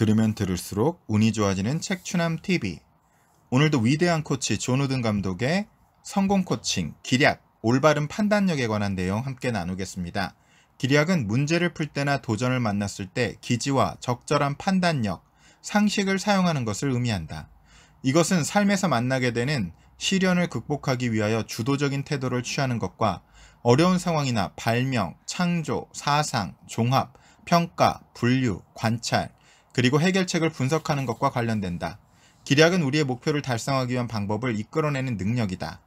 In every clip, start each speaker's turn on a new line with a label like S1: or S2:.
S1: 들으면 들을수록 운이 좋아지는 책추남 TV. 오늘도 위대한 코치 존우든 감독의 성공 코칭, 기략, 올바른 판단력에 관한 내용 함께 나누겠습니다. 기략은 문제를 풀 때나 도전을 만났을 때 기지와 적절한 판단력, 상식을 사용하는 것을 의미한다. 이것은 삶에서 만나게 되는 시련을 극복하기 위하여 주도적인 태도를 취하는 것과 어려운 상황이나 발명, 창조, 사상, 종합, 평가, 분류, 관찰, 그리고 해결책을 분석하는 것과 관련된다. 기략은 우리의 목표를 달성하기 위한 방법을 이끌어내는 능력이다.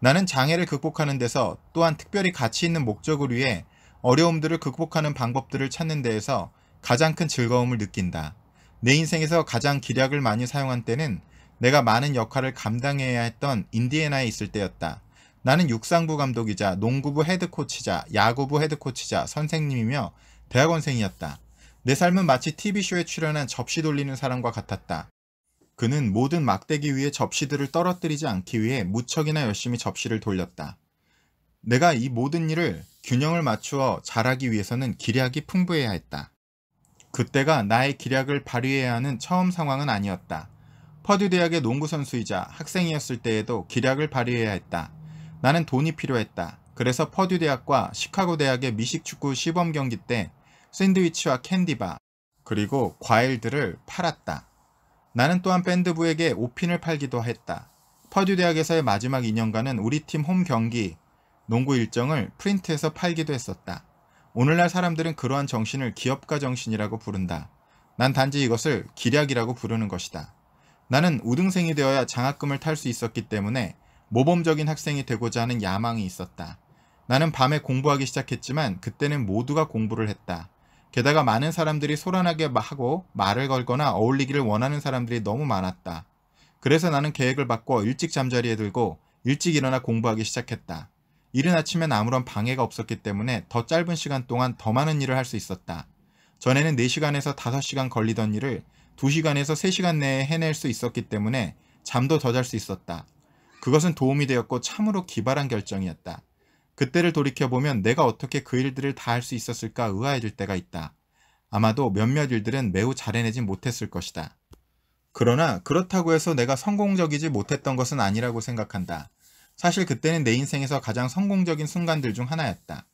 S1: 나는 장애를 극복하는 데서 또한 특별히 가치 있는 목적을 위해 어려움들을 극복하는 방법들을 찾는 데에서 가장 큰 즐거움을 느낀다. 내 인생에서 가장 기략을 많이 사용한 때는 내가 많은 역할을 감당해야 했던 인디애나에 있을 때였다. 나는 육상부 감독이자 농구부 헤드코치자, 야구부 헤드코치자, 선생님이며 대학원생이었다. 내 삶은 마치 TV쇼에 출연한 접시 돌리는 사람과 같았다. 그는 모든 막대기 위에 접시들을 떨어뜨리지 않기 위해 무척이나 열심히 접시를 돌렸다. 내가 이 모든 일을 균형을 맞추어 잘하기 위해서는 기략이 풍부해야 했다. 그때가 나의 기략을 발휘해야 하는 처음 상황은 아니었다. 퍼듀 대학의 농구 선수이자 학생이었을 때에도 기략을 발휘해야 했다. 나는 돈이 필요했다. 그래서 퍼듀 대학과 시카고 대학의 미식축구 시범 경기 때 샌드위치와 캔디바, 그리고 과일들을 팔았다. 나는 또한 밴드부에게 오핀을 팔기도 했다. 퍼듀 대학에서의 마지막 2년간은 우리 팀 홈 경기, 농구 일정을 프린트해서 팔기도 했었다. 오늘날 사람들은 그러한 정신을 기업가 정신이라고 부른다. 난 단지 이것을 기략이라고 부르는 것이다. 나는 우등생이 되어야 장학금을 탈 수 있었기 때문에 모범적인 학생이 되고자 하는 야망이 있었다. 나는 밤에 공부하기 시작했지만 그때는 모두가 공부를 했다. 게다가 많은 사람들이 소란하게 하고 말을 걸거나 어울리기를 원하는 사람들이 너무 많았다. 그래서 나는 계획을 바꿔 일찍 잠자리에 들고 일찍 일어나 공부하기 시작했다. 이른 아침엔 아무런 방해가 없었기 때문에 더 짧은 시간 동안 더 많은 일을 할 수 있었다. 전에는 4시간에서 5시간 걸리던 일을 2시간에서 3시간 내에 해낼 수 있었기 때문에 잠도 더 잘 수 있었다. 그것은 도움이 되었고 참으로 기발한 결정이었다. 그때를 돌이켜보면 내가 어떻게 그 일들을 다 할 수 있었을까 의아해질 때가 있다. 아마도 몇몇 일들은 매우 잘해내지 못했을 것이다. 그러나 그렇다고 해서 내가 성공적이지 못했던 것은 아니라고 생각한다. 사실 그때는 내 인생에서 가장 성공적인 순간들 중 하나였다.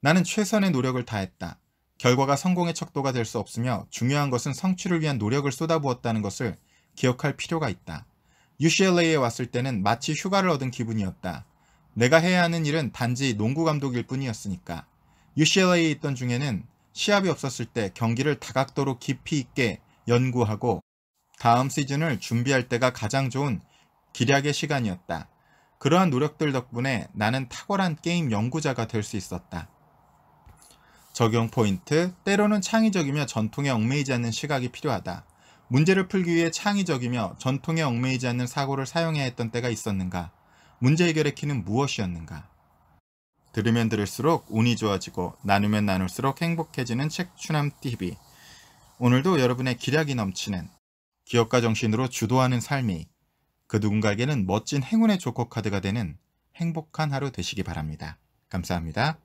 S1: 나는 최선의 노력을 다했다. 결과가 성공의 척도가 될 수 없으며 중요한 것은 성취를 위한 노력을 쏟아부었다는 것을 기억할 필요가 있다. UCLA에 왔을 때는 마치 휴가를 얻은 기분이었다. 내가 해야 하는 일은 단지 농구 감독일 뿐이었으니까. UCLA에 있던 중에는 시합이 없었을 때 경기를 다각도로 깊이 있게 연구하고 다음 시즌을 준비할 때가 가장 좋은 기략의 시간이었다. 그러한 노력들 덕분에 나는 탁월한 게임 연구자가 될 수 있었다. 적용 포인트, 때로는 창의적이며 전통에 얽매이지 않는 시각이 필요하다. 문제를 풀기 위해 창의적이며 전통에 얽매이지 않는 사고를 사용해야 했던 때가 있었는가? 문제 해결의 키는 무엇이었는가? 들으면 들을수록 운이 좋아지고 나누면 나눌수록 행복해지는 책 추남 TV. 오늘도 여러분의 기력이 넘치는 기업가 정신으로 주도하는 삶이 그 누군가에게는 멋진 행운의 조커 카드가 되는 행복한 하루 되시기 바랍니다. 감사합니다.